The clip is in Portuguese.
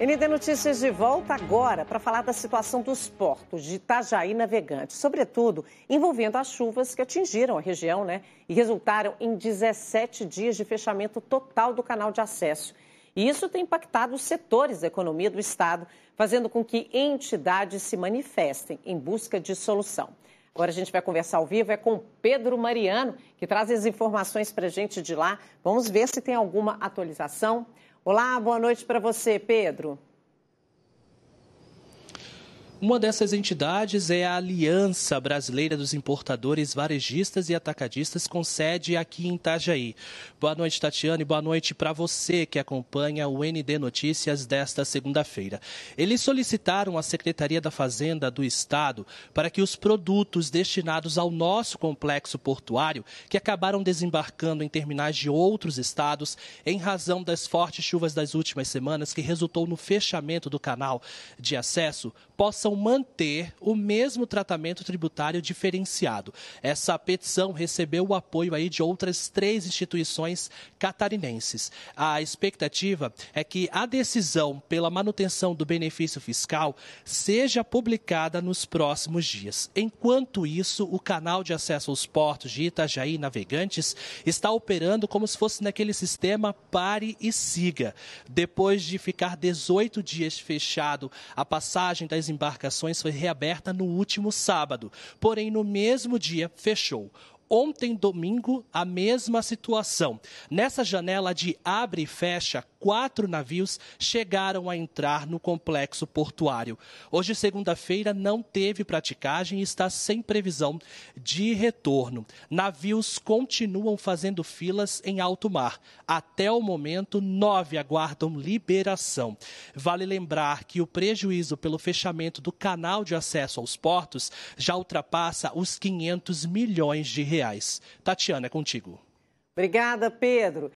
ND Notícias de volta agora para falar da situação dos portos de Itajaí Navegante, sobretudo envolvendo as chuvas que atingiram a região né, e resultaram em 17 dias de fechamento total do canal de acesso. E isso tem impactado os setores da economia do Estado, fazendo com que entidades se manifestem em busca de solução. Agora a gente vai conversar ao vivo é com Pedro Mariano, que traz as informações para a gente de lá. Vamos ver se tem alguma atualização. Olá, boa noite para você, Pedro. Uma dessas entidades é a Aliança Brasileira dos Importadores Varejistas e Atacadistas, com sede aqui em Itajaí. Boa noite, Tatiane. Boa noite para você que acompanha o ND Notícias desta segunda-feira. Eles solicitaram à Secretaria da Fazenda do Estado para que os produtos destinados ao nosso complexo portuário, que acabaram desembarcando em terminais de outros estados, em razão das fortes chuvas das últimas semanas, que resultou no fechamento do canal de acesso, possam manter o mesmo tratamento tributário diferenciado. Essa petição recebeu o apoio aí de outras três instituições catarinenses. A expectativa é que a decisão pela manutenção do benefício fiscal seja publicada nos próximos dias. Enquanto isso, o canal de acesso aos portos de Itajaí e Navegantes está operando como se fosse naquele sistema pare e siga. Depois de ficar 18 dias fechado, a passagem das embarcações embarcações foi reaberta no último sábado, porém no mesmo dia fechou ontem, domingo, a mesma situação. Nessa janela de abre e fecha, quatro navios chegaram a entrar no complexo portuário. Hoje, segunda-feira, não teve praticagem e está sem previsão de retorno. Navios continuam fazendo filas em alto mar. Até o momento, nove aguardam liberação. Vale lembrar que o prejuízo pelo fechamento do canal de acesso aos portos já ultrapassa os 500 milhões de reais reais. Tatiana, é contigo. Obrigada, Pedro.